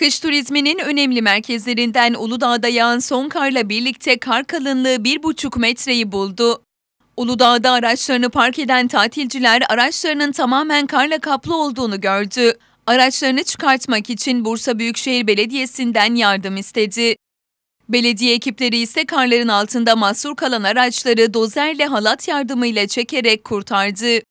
Kış turizminin önemli merkezlerinden Uludağ'da yağan son karla birlikte kar kalınlığı 1,5 metreyi buldu. Uludağ'da araçlarını park eden tatilciler araçlarının tamamen karla kaplı olduğunu gördü. Araçlarını çıkartmak için Bursa Büyükşehir Belediyesi'nden yardım istedi. Belediye ekipleri ise karların altında mahsur kalan araçları dozerle halat yardımıyla çekerek kurtardı.